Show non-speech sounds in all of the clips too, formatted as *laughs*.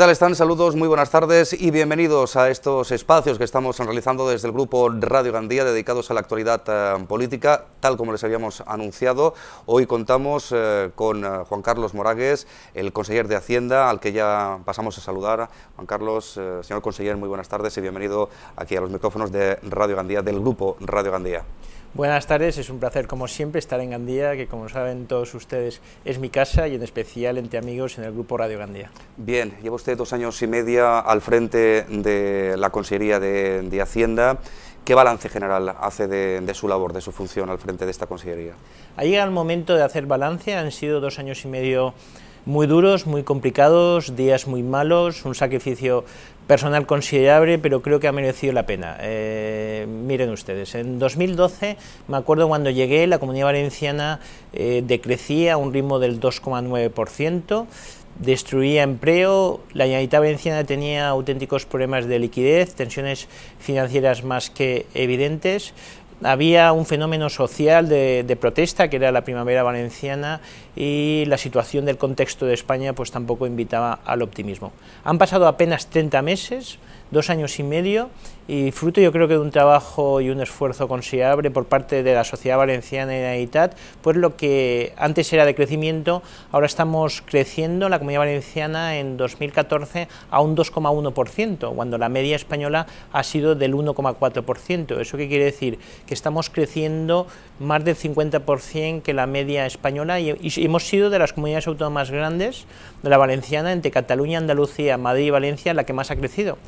tal están? Saludos, muy buenas tardes y bienvenidos a estos espacios que estamos realizando desde el grupo Radio Gandía dedicados a la actualidad eh, política, tal como les habíamos anunciado. Hoy contamos eh, con eh, Juan Carlos Moragues, el Consejero de Hacienda, al que ya pasamos a saludar. Juan Carlos, señor Consejero, muy buenas tardes y bienvenido aquí a los micrófonos de Radio Gandía, del grupo Radio Gandía. Buenas tardes, es un placer como siempre estar en Gandía, que como saben todos ustedes es mi casa y en especial entre amigos en el grupo Radio Gandía. Bien, lleva usted dos años y media al frente de la Consejería de, Hacienda. ¿Qué balance general hace de, su labor, de su función al frente de esta Consejería? Ha llegado el momento de hacer balance, han sido dos años y medio muy duros, muy complicados, días muy malos, un sacrificio personal considerable, pero creo que ha merecido la pena. Eh, miren ustedes, en 2012 me acuerdo cuando llegué la comunidad valenciana eh, decrecía a un ritmo del 2,9%, destruía empleo, la Generalitat Valenciana tenía auténticos problemas de liquidez, tensiones financieras más que evidentes, había un fenómeno social de, de, protesta que era la primavera valenciana y la situación del contexto de España pues tampoco invitaba al optimismo. Han pasado apenas 30 meses, dos años y medio y fruto yo creo que de un trabajo y un esfuerzo considerable por parte de la Sociedad Valenciana y la eitat, pues lo que antes era de crecimiento, ahora estamos creciendo la Comunidad Valenciana en 2014 a un 2,1%, cuando la media española ha sido del 1,4%. ¿Eso qué quiere decir? Que estamos creciendo más del 50% que la media española y, hemos sido de las comunidades autónomas grandes, de la valenciana, entre Cataluña, Andalucía, Madrid y Valencia, la que más ha crecido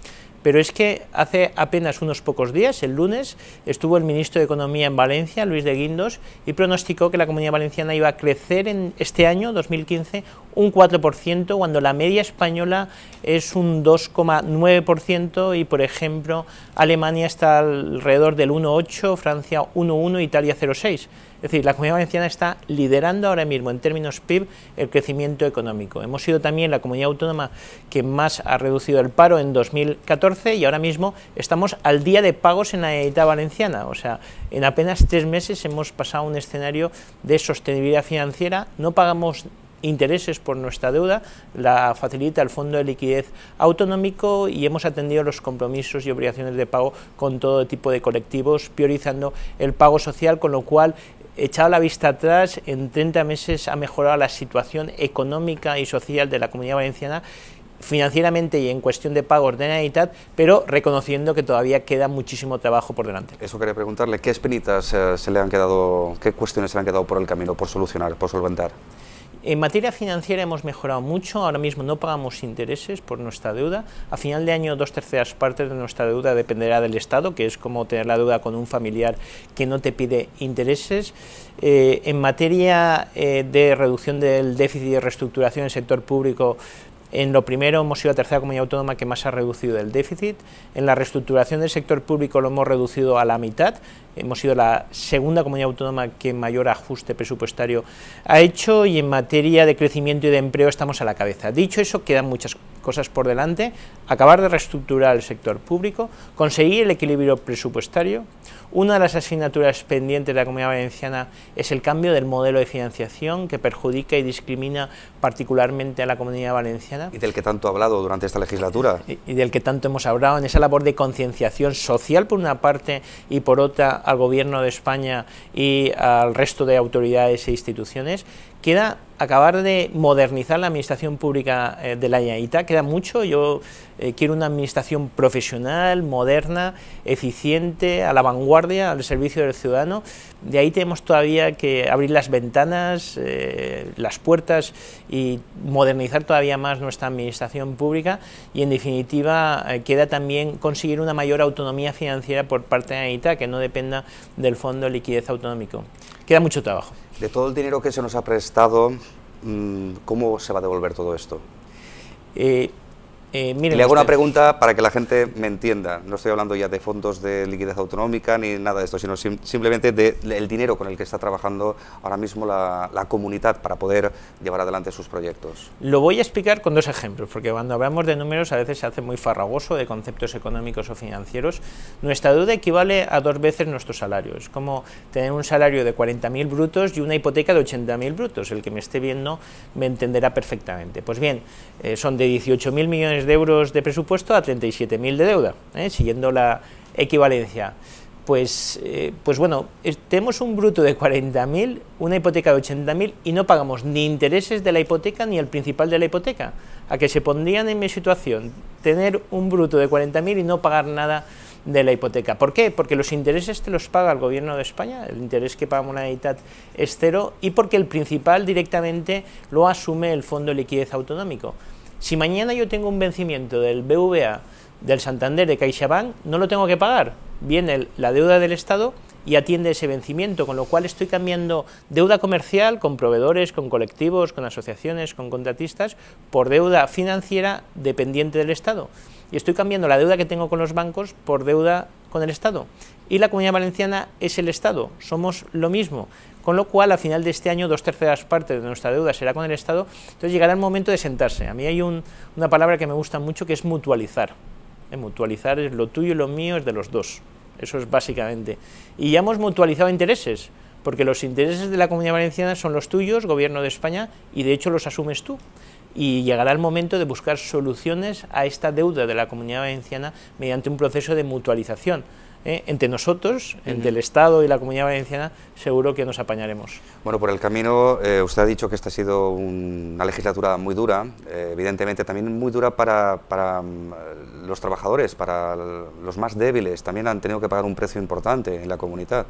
pero es que hace apenas unos pocos días, el lunes, estuvo el ministro de Economía en Valencia, Luis de Guindos, y pronosticó que la comunidad valenciana iba a crecer en este año, 2015, un 4%, cuando la media española es un 2,9% y, por ejemplo, Alemania está alrededor del 1,8%, Francia 1,1%, Italia 0,6%. Es decir, la Comunidad Valenciana está liderando ahora mismo en términos PIB el crecimiento económico. Hemos sido también la comunidad autónoma que más ha reducido el paro en 2014 y ahora mismo estamos al día de pagos en la edad Valenciana. O sea, en apenas tres meses hemos pasado un escenario de sostenibilidad financiera, no pagamos intereses por nuestra deuda, la facilita el Fondo de Liquidez Autonómico y hemos atendido los compromisos y obligaciones de pago con todo tipo de colectivos, priorizando el pago social, con lo cual echado la vista atrás, en 30 meses ha mejorado la situación económica y social de la comunidad valenciana financieramente y en cuestión de pagos de Navidad, pero reconociendo que todavía queda muchísimo trabajo por delante. Eso quería preguntarle, ¿qué espinitas eh, se le han quedado, qué cuestiones se le han quedado por el camino, por solucionar, por solventar? En materia financiera hemos mejorado mucho, ahora mismo no pagamos intereses por nuestra deuda. A final de año dos terceras partes de nuestra deuda dependerá del Estado, que es como tener la deuda con un familiar que no te pide intereses. Eh, en materia eh, de reducción del déficit y reestructuración del sector público en lo primero hemos sido la tercera comunidad autónoma que más ha reducido el déficit. En la reestructuración del sector público lo hemos reducido a la mitad. Hemos sido la segunda comunidad autónoma que mayor ajuste presupuestario ha hecho y en materia de crecimiento y de empleo estamos a la cabeza. Dicho eso, quedan muchas cosas cosas por delante, acabar de reestructurar el sector público, conseguir el equilibrio presupuestario. Una de las asignaturas pendientes de la Comunidad Valenciana es el cambio del modelo de financiación que perjudica y discrimina particularmente a la Comunidad Valenciana. Y del que tanto ha hablado durante esta legislatura. Y, del que tanto hemos hablado en esa labor de concienciación social por una parte y por otra al Gobierno de España y al resto de autoridades e instituciones Queda acabar de modernizar la administración pública eh, de la IAITA, queda mucho, yo eh, quiero una administración profesional, moderna, eficiente, a la vanguardia, al servicio del ciudadano, de ahí tenemos todavía que abrir las ventanas, eh, las puertas y modernizar todavía más nuestra administración pública y en definitiva queda también conseguir una mayor autonomía financiera por parte de la que no dependa del Fondo de Liquidez Autonómico. Queda mucho trabajo de todo el dinero que se nos ha prestado, mm, ¿cómo se va a devolver todo esto? Eh, eh, Le hago una pregunta para que la gente me entienda. No estoy hablando ya de fondos de liquidez autonómica ni nada de esto, sino simplemente del dinero con el que está trabajando ahora mismo la, comunidad para poder llevar adelante sus proyectos. Lo voy a explicar con dos ejemplos, porque cuando hablamos de números a veces se hace muy farragoso de conceptos económicos o financieros. Nuestra deuda equivale a dos veces nuestros salarios, como tener un salario de 40.000 brutos y una hipoteca de 80.000 brutos. El que me esté viendo me entenderá perfectamente. Pues bien, eh, son de 18.000 millones de euros de presupuesto a 37.000 de deuda, ¿eh? siguiendo la equivalencia. Pues, eh, pues bueno, tenemos un bruto de 40.000, una hipoteca de 80.000 y no pagamos ni intereses de la hipoteca ni el principal de la hipoteca. A que se pondrían en mi situación tener un bruto de 40.000 y no pagar nada de la hipoteca. ¿Por qué? Porque los intereses te los paga el gobierno de España, el interés que pagamos la mitad es cero y porque el principal directamente lo asume el Fondo de Liquidez Autonómico. Si mañana yo tengo un vencimiento del BVA, del Santander, de CaixaBank, no lo tengo que pagar. Viene la deuda del Estado y atiende ese vencimiento, con lo cual estoy cambiando deuda comercial con proveedores, con colectivos, con asociaciones, con contratistas, por deuda financiera dependiente del Estado. Y estoy cambiando la deuda que tengo con los bancos por deuda con el Estado. Y la Comunidad Valenciana es el Estado, somos lo mismo con lo cual a final de este año dos terceras partes de nuestra deuda será con el Estado, entonces llegará el momento de sentarse. A mí hay una palabra que me gusta mucho que es mutualizar. Eh, mutualizar es lo tuyo y lo mío es de los dos. Eso es básicamente. Y ya hemos mutualizado intereses, porque los intereses de la Comunidad Valenciana son los tuyos, Gobierno de España, y de hecho los asumes tú. Y llegará el momento de buscar soluciones a esta deuda de la Comunidad Valenciana mediante un proceso de mutualización. ¿eh? entre nosotros, entre el Estado y la Comunidad Valenciana, seguro que nos apañaremos. Bueno, por el camino, eh, usted ha dicho que esta ha sido una legislatura muy dura, eh, evidentemente también muy dura para, para, mm, los trabajadores, para los más débiles, también han tenido que pagar un precio importante en la comunidad.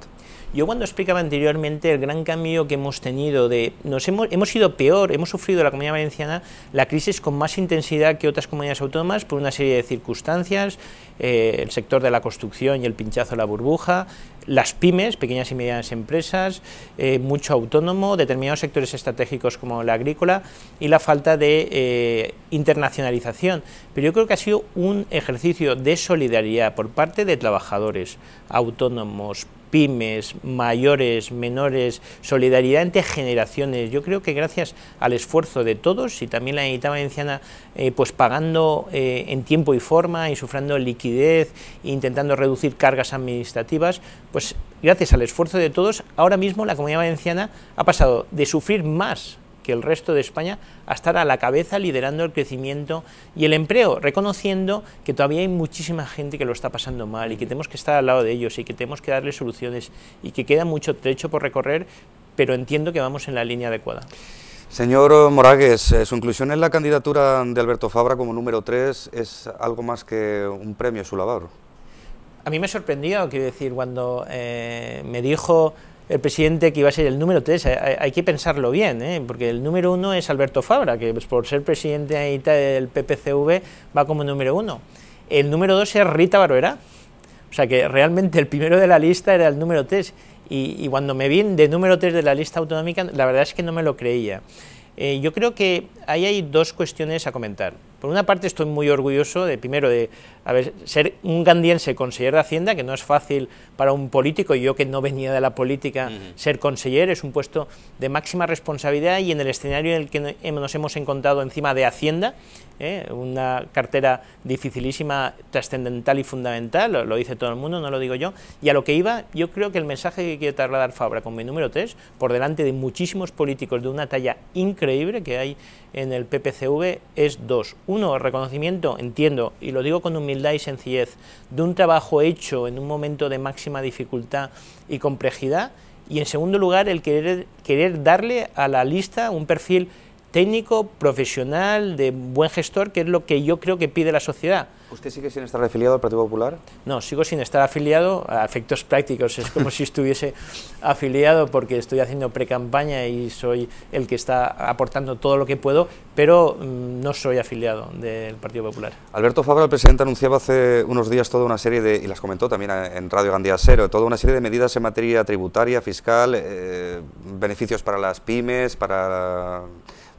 Yo cuando explicaba anteriormente el gran cambio que hemos tenido, de nos hemos, hemos sido peor, hemos sufrido la Comunidad Valenciana la crisis con más intensidad que otras comunidades autónomas por una serie de circunstancias, el sector de la construcción y el pinchazo la burbuja, las pymes, pequeñas y medianas empresas, eh, mucho autónomo, determinados sectores estratégicos como la agrícola y la falta de eh, internacionalización. Pero yo creo que ha sido un ejercicio de solidaridad por parte de trabajadores, autónomos, pymes, mayores, menores, solidaridad entre generaciones. Yo creo que gracias al esfuerzo de todos y también la Unidad Valenciana eh, pues pagando eh, en tiempo y forma y sufrando liquidez, intentando reducir cargas administrativas, pues gracias al esfuerzo de todos, ahora mismo la Comunidad Valenciana ha pasado de sufrir más que el resto de España a estar a la cabeza liderando el crecimiento y el empleo, reconociendo que todavía hay muchísima gente que lo está pasando mal y que tenemos que estar al lado de ellos y que tenemos que darles soluciones y que queda mucho trecho por recorrer, pero entiendo que vamos en la línea adecuada. Señor Moragues, eh, su inclusión en la candidatura de Alberto Fabra como número 3 es algo más que un premio, a su labor. A mí me sorprendió, quiero decir, cuando eh, me dijo el presidente que iba a ser el número 3, hay, que pensarlo bien, ¿eh? porque el número 1 es Alberto Fabra, que pues, por ser presidente del PPCV va como número 1. El número 2 es Rita Barberá, o sea que realmente el primero de la lista era el número 3, y, cuando me vi de número 3 de la lista autonómica, la verdad es que no me lo creía. Eh, yo creo que ahí hay dos cuestiones a comentar. Por una parte estoy muy orgulloso de, primero, de ser un gandiense conseller de Hacienda, que no es fácil para un político, yo que no venía de la política, ser conseller es un puesto de máxima responsabilidad y en el escenario en el que nos hemos encontrado encima de Hacienda, ¿eh? una cartera dificilísima, trascendental y fundamental, lo, dice todo el mundo, no lo digo yo, y a lo que iba, yo creo que el mensaje que quiero trasladar Fabra con mi número 3, por delante de muchísimos políticos de una talla increíble que hay en el PPCV, es dos. Uno, reconocimiento, entiendo, y lo digo con humildad y sencillez, de un trabajo hecho en un momento de máxima dificultad y complejidad, y en segundo lugar, el querer, querer darle a la lista un perfil técnico, profesional, de buen gestor, que es lo que yo creo que pide la sociedad. ¿Usted sigue sin estar afiliado al Partido Popular? No, sigo sin estar afiliado a efectos prácticos. Es como *laughs* si estuviese afiliado porque estoy haciendo pre-campaña y soy el que está aportando todo lo que puedo, pero mm, no soy afiliado del Partido Popular. Alberto Fabra, el presidente, anunciaba hace unos días toda una serie de, y las comentó también en Radio Gandía Cero, toda una serie de medidas en materia tributaria, fiscal, eh, beneficios para las pymes, para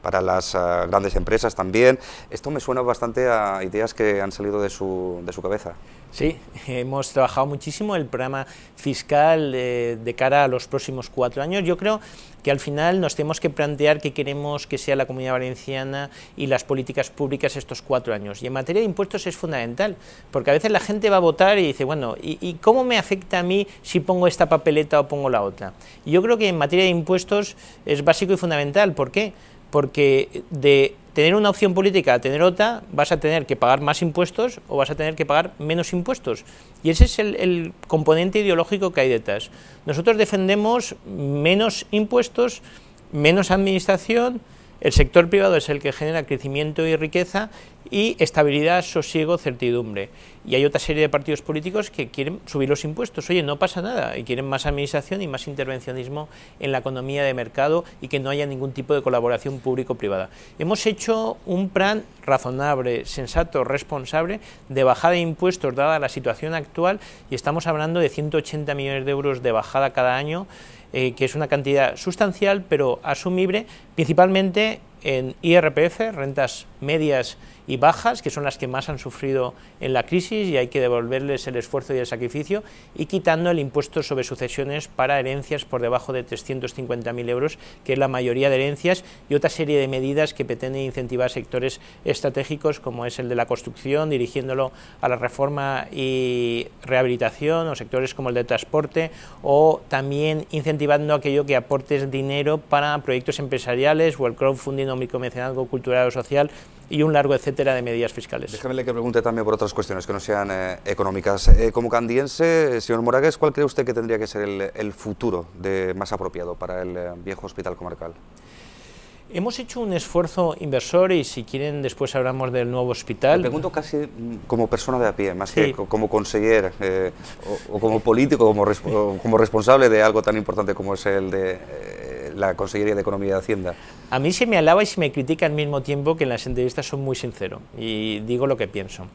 para las eh, grandes empresas también. Esto me suena bastante a ideas que han salido de su, de su cabeza. Sí, *laughs* hemos trabajado muchísimo el programa fiscal de cara a los próximos cuatro años. Yo creo que al final nos tenemos que plantear qué queremos que sea la comunidad valenciana y las políticas públicas estos cuatro años. Y en materia de impuestos es fundamental, porque a veces la gente va a votar y dice, bueno, ¿y, y cómo me afecta a mí si pongo esta papeleta o pongo la otra? yo creo que en materia de impuestos es básico y fundamental. ¿Por qué? porque de tener una opción política a tener otra, vas a tener que pagar más impuestos o vas a tener que pagar menos impuestos. Y ese es el, componente ideológico que hay detrás. Nosotros defendemos menos impuestos, menos administración, el sector privado es el que genera crecimiento y riqueza y estabilidad, sosiego, certidumbre. Y hay otra serie de partidos políticos que quieren subir los impuestos. Oye, no pasa nada. Y quieren más administración y más intervencionismo en la economía de mercado y que no haya ningún tipo de colaboración público-privada. Hemos hecho un plan razonable, sensato, responsable de bajada de impuestos dada la situación actual y estamos hablando de 180 millones de euros de bajada cada año eh, que es una cantidad sustancial pero asumible, principalmente en IRPF, rentas medias y bajas, que son las que más han sufrido en la crisis y hay que devolverles el esfuerzo y el sacrificio, y quitando el impuesto sobre sucesiones para herencias por debajo de 350.000 euros, que es la mayoría de herencias, y otra serie de medidas que pretenden incentivar sectores estratégicos como es el de la construcción, dirigiéndolo a la reforma y rehabilitación, o sectores como el de transporte, o también incentivando aquello que aportes dinero para proyectos empresariales o el crowdfunding o comercial cultural o social y un largo etcétera de medidas fiscales. Déjame que pregunte también por otras cuestiones que no sean eh, económicas. Eh, como candiense, eh, señor Moragues, ¿cuál cree usted que tendría que ser el, futuro de, más apropiado para el viejo hospital comarcal? Hemos hecho un esfuerzo inversor y si quieren después hablamos del nuevo hospital. Me pregunto casi mm, como persona de a pie, más que como consejero o, como político, como, como responsable de algo tan importante como es el de la Consejería de Economía y Hacienda. A mí se me alaba y se me critica al mismo tiempo que en las entrevistas son muy sincero y digo lo que pienso.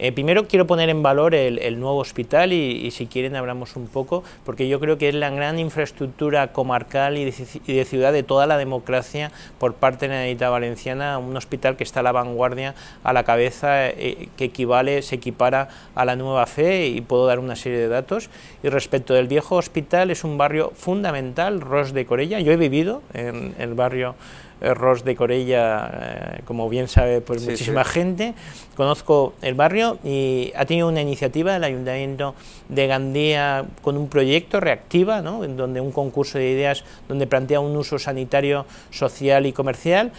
Eh, primero quiero poner en valor el, nuevo hospital y, si quieren hablamos un poco, porque yo creo que es la gran infraestructura comarcal y de, ciudad de toda la democracia por parte de la Edita Valenciana, un hospital que está a la vanguardia, a la cabeza, eh, que equivale, se equipara a la nueva fe y puedo dar una serie de datos. Y respecto del viejo hospital, es un barrio fundamental, Ros de Corella, yo he vivido en el barrio eh, Ros de Corella, eh, como bien sabe pues muchísima gente, conozco el barrio y ha tenido una iniciativa del Ayuntamiento de Gandía con un proyecto Reactiva, en donde un concurso de ideas donde plantea un uso sanitario, social y comercial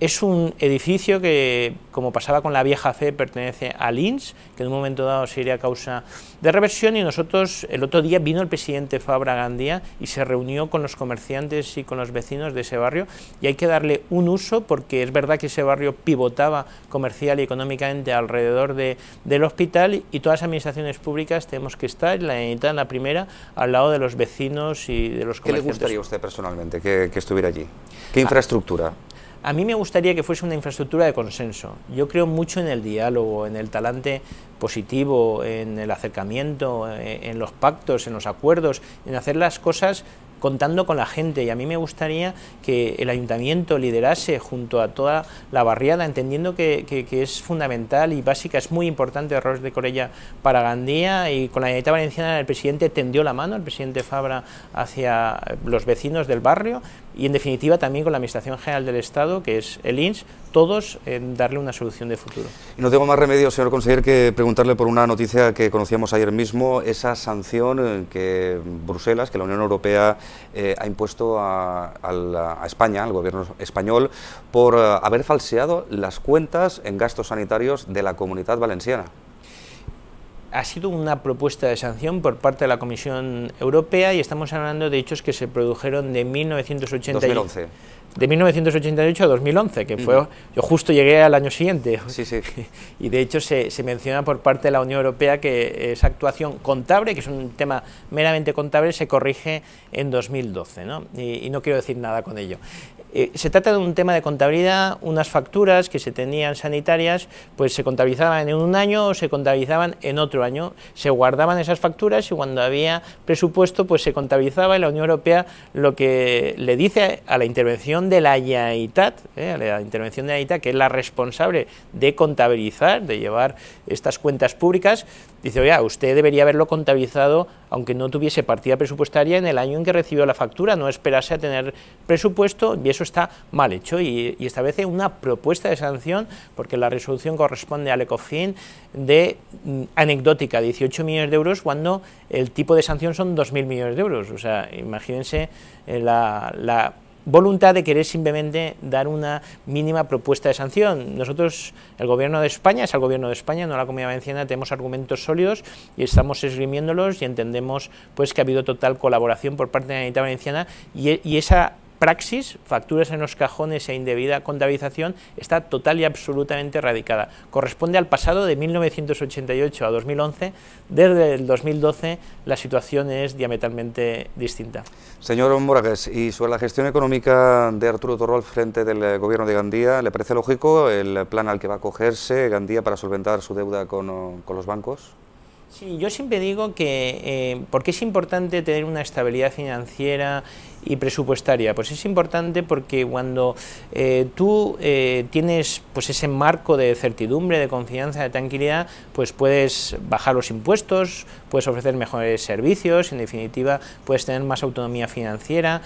es un edificio que, como pasaba con la vieja fe, pertenece al INS, que en un momento dado sería causa de reversión y nosotros, el otro día vino el presidente Fabra Gandía y se reunió con los comerciantes y con los vecinos de ese barrio y hay que darle un uso porque es verdad que ese barrio pivotaba comercial y económicamente alrededor del hospital y todas las administraciones públicas tenemos que estar, la en la primera, al lado de los vecinos y de los comerciantes. ¿Qué le gustaría a usted personalmente que, estuviera allí? ¿Qué ah. infraestructura? A mí me gustaría que fuese una infraestructura de consenso. Yo creo mucho en el diálogo, en el talante positivo, en el acercamiento, eh, en los pactos, en los acuerdos, en hacer las cosas contando con la gente y a mí me gustaría que el ayuntamiento liderase junto a toda la barriada, entendiendo que, es fundamental y básica, es muy importante el de Corella para Gandía y con la Unidad Valenciana el presidente tendió la mano, el presidente Fabra, hacia los vecinos del barrio, y en definitiva también con la Administración General del Estado, que es el INS, todos en darle una solución de futuro. Y no tengo más remedio, señor consejero, que preguntarle por una noticia que conocíamos ayer mismo, esa sanción eh, que Bruselas, que la Unión Europea eh, ha impuesto a, España, al gobierno español, por eh, haber falseado las cuentas en gastos sanitarios de la comunidad valenciana ha sido una propuesta de sanción por parte de la Comisión Europea y estamos hablando de hechos que se produjeron de a 2011. De 1988 a 2011, que fue... Yo justo llegué al año siguiente. Sí, sí. *laughs* Y de hecho se, menciona por parte de la Unión Europea que esa actuación contable, que es un tema meramente contable, se corrige en 2012. ¿no? y no quiero decir nada con ello. Eh, se trata de un tema de contabilidad, unas facturas que se tenían sanitarias, pues se contabilizaban en un año o se contabilizaban en otro año. Se guardaban esas facturas y cuando había presupuesto, pues se contabilizaba y la Unión Europea lo que le dice a la intervención de la IAITAT, eh, la intervención de que es la responsable de contabilizar, de llevar estas cuentas públicas, dice, ya usted debería haberlo contabilizado aunque no tuviese partida presupuestaria en el año en que recibió la factura, no esperase a tener presupuesto y eso está mal hecho y, establece una propuesta de sanción porque la resolución corresponde al ECOFIN de mm, anecdótica, 18 millones de euros cuando el tipo de sanción son 2.000 millones de euros. O sea, imagínense eh, la voluntad de querer simplemente dar una mínima propuesta de sanción. Nosotros, el Gobierno de España, es el Gobierno de España, no la Comunidad Valenciana, tenemos argumentos sólidos y estamos esgrimiéndolos y entendemos pues, que ha habido total colaboración por parte de la Unidad Valenciana y, y esa praxis, facturas en los cajones e indebida contabilización, está total y absolutamente erradicada. Corresponde al pasado de 1988 a 2011. Desde el 2012 la situación es diametralmente distinta. Señor Moragues, y sobre la gestión económica de Arturo Torro al frente del eh, gobierno de Gandía, ¿le parece lógico el plan al que va a acogerse Gandía para solventar su deuda con, los bancos? Sí, yo siempre digo que eh, porque es importante tener una estabilidad financiera y presupuestaria. Pues es importante porque cuando eh, tú eh, tienes pues ese marco de certidumbre, de confianza, de tranquilidad, pues puedes bajar los impuestos, puedes ofrecer mejores servicios, en definitiva puedes tener más autonomía financiera,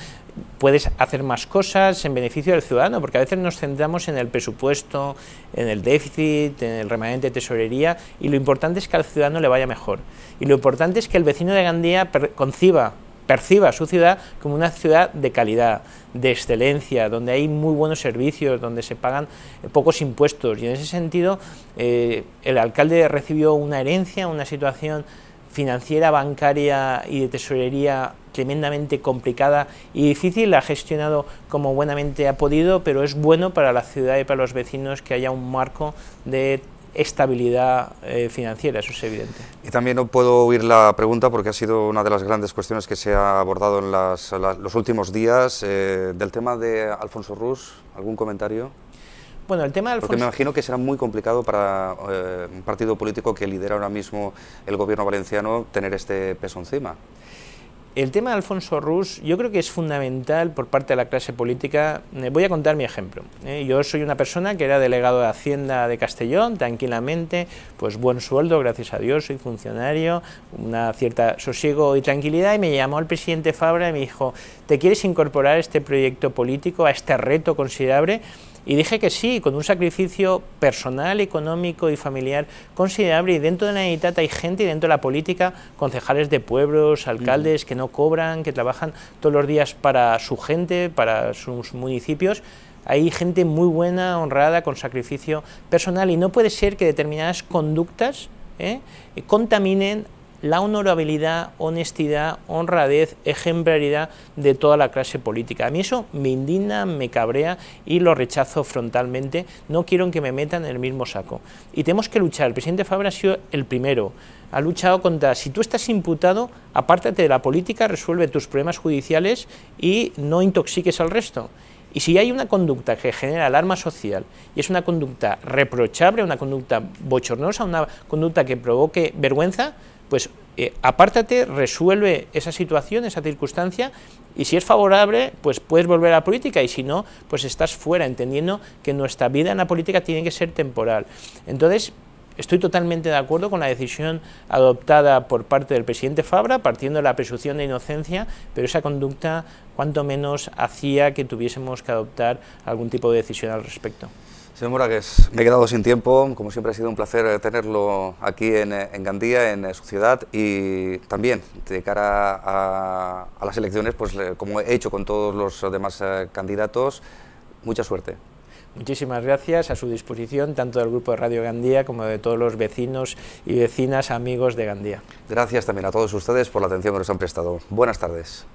puedes hacer más cosas en beneficio del ciudadano, porque a veces nos centramos en el presupuesto, en el déficit, en el remanente de tesorería, y lo importante es que al ciudadano le vaya mejor. Y lo importante es que el vecino de Gandía conciba perciba su ciudad como una ciudad de calidad, de excelencia, donde hay muy buenos servicios, donde se pagan pocos impuestos. Y en ese sentido, eh, el alcalde recibió una herencia, una situación financiera, bancaria y de tesorería tremendamente complicada y difícil, la ha gestionado como buenamente ha podido, pero es bueno para la ciudad y para los vecinos que haya un marco de estabilidad eh, financiera, eso es evidente. Y también no puedo oír la pregunta porque ha sido una de las grandes cuestiones que se ha abordado en los últimos días. Eh, del tema de Alfonso Rus, ¿algún comentario? Bueno, el tema de Alfonso... Porque me imagino que será muy complicado para eh, un partido político que lidera ahora mismo el gobierno valenciano tener este peso encima. El tema de Alfonso Rus yo creo que es fundamental por parte de la clase política. Eh, voy a contar mi ejemplo. Eh. Yo soy una persona que era delegado de Hacienda de Castellón, tranquilamente, pues buen sueldo, gracias a Dios, soy funcionario, una cierta sosiego y tranquilidad, y me llamó el presidente Fabra y me dijo, ¿te quieres incorporar a este proyecto político, a este reto considerable? Y dije que sí, con un sacrificio personal, económico y familiar considerable. Y dentro de la Generalitat hay gente, y dentro de la política, concejales de pueblos, alcaldes que no cobran, que trabajan todos los días para su gente, para sus municipios. Hay gente muy buena, honrada, con sacrificio personal. Y no puede ser que determinadas conductas ¿eh? contaminen la honorabilidad, honestidad, honradez, ejemplaridad de toda la clase política. A mí eso me indigna, me cabrea y lo rechazo frontalmente. No quiero que me metan en el mismo saco. Y tenemos que luchar. El presidente Fabra ha sido el primero. Ha luchado contra, si tú estás imputado, apártate de la política, resuelve tus problemas judiciales y no intoxiques al resto. Y si hay una conducta que genera alarma social y es una conducta reprochable, una conducta bochornosa, una conducta que provoque vergüenza, pues eh, apártate, resuelve esa situación, esa circunstancia, y si es favorable, pues puedes volver a la política, y si no, pues estás fuera, entendiendo que nuestra vida en la política tiene que ser temporal. Entonces, estoy totalmente de acuerdo con la decisión adoptada por parte del presidente Fabra, partiendo de la presunción de inocencia, pero esa conducta cuanto menos hacía que tuviésemos que adoptar algún tipo de decisión al respecto. Señor Moragues, me he quedado sin tiempo. Como siempre ha sido un placer tenerlo aquí en, Gandía, en eh, su ciudad, y también de cara a, las elecciones, pues como he hecho con todos los demás eh, candidatos, mucha suerte. Muchísimas gracias a su disposición, tanto del Grupo de Radio Gandía como de todos los vecinos y vecinas amigos de Gandía. Gracias también a todos ustedes por la atención que nos han prestado. Buenas tardes.